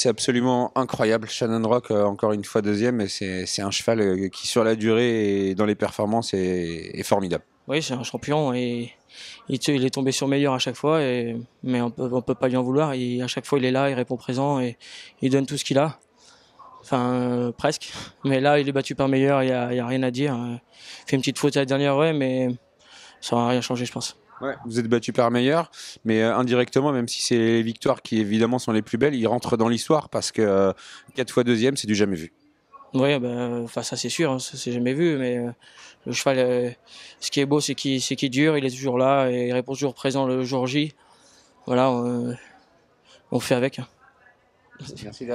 c'est absolument incroyable. Shannon Rock, euh, encore une fois deuxième, et c'est un cheval euh, qui, sur la durée et dans les performances, est, formidable. Oui, c'est un champion et il, est tombé sur meilleur à chaque fois, mais on peut, ne peut pas lui en vouloir. à chaque fois, il est là, il répond présent et il donne tout ce qu'il a. Enfin, euh, presque. Mais là, il est battu par meilleur, il n'y a, rien à dire. Il fait une petite faute à la dernière, ouais, mais ça n'a rien changé, je pense vous êtes battu par meilleur, mais euh, indirectement, même si c'est les victoires qui évidemment sont les plus belles, il rentre dans l'histoire parce que euh, quatre 4 fois deuxième, c'est du jamais vu. Oui, ben, enfin ça c'est sûr, hein, c'est jamais vu, mais euh, le cheval, ce qui est beau, c'est qu'il qu dure, il est toujours là, et il répond toujours présent le jour J. Voilà, on fait avec. Hein. Merci